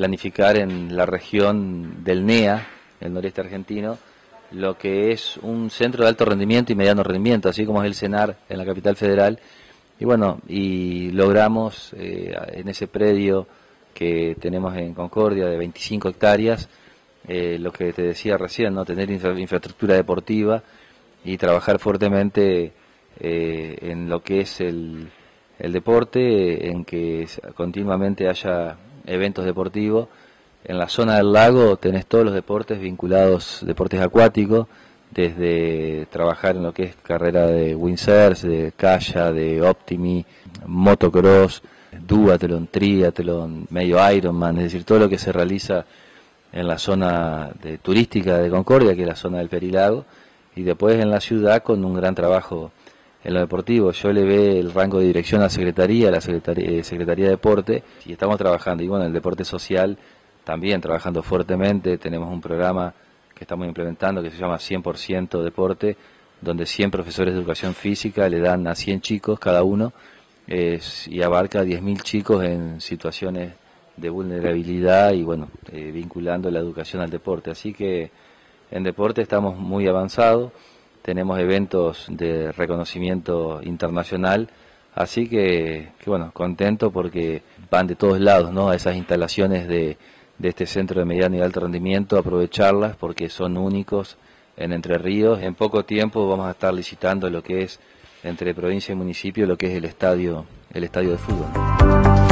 planificar en la región del NEA, el noreste argentino, lo que es un centro de alto rendimiento y mediano rendimiento, así como es el CENAR en la capital federal. Y bueno, y logramos eh, en ese predio que tenemos en Concordia de 25 hectáreas, eh, lo que te decía recién, no tener infraestructura deportiva y trabajar fuertemente eh, en lo que es el, el deporte, en que continuamente haya eventos deportivos. En la zona del lago tenés todos los deportes vinculados, deportes acuáticos, desde trabajar en lo que es carrera de windsurf, de calla, de optimi, motocross, duatlón, triatlón, medio Ironman, es decir, todo lo que se realiza en la zona de, turística de Concordia, que es la zona del Perilago, y después en la ciudad con un gran trabajo en lo deportivo, yo le ve el rango de dirección a la Secretaría, la Secretaría, eh, de Deporte, y estamos trabajando, y bueno, en el deporte social también trabajando fuertemente, tenemos un programa que estamos implementando que se llama 100% Deporte, donde 100 profesores de educación física le dan a 100 chicos cada uno y abarca a 10.000 chicos en situaciones de vulnerabilidad y bueno, eh, vinculando la educación al deporte. Así que en deporte estamos muy avanzados tenemos eventos de reconocimiento internacional, así que, bueno, contento porque van de todos lados, A esas instalaciones de, este centro de mediano y alto rendimiento, aprovecharlas porque son únicos en Entre Ríos. En poco tiempo vamos a estar licitando lo que es entre provincia y municipio, lo que es el estadio, el estadio de fútbol.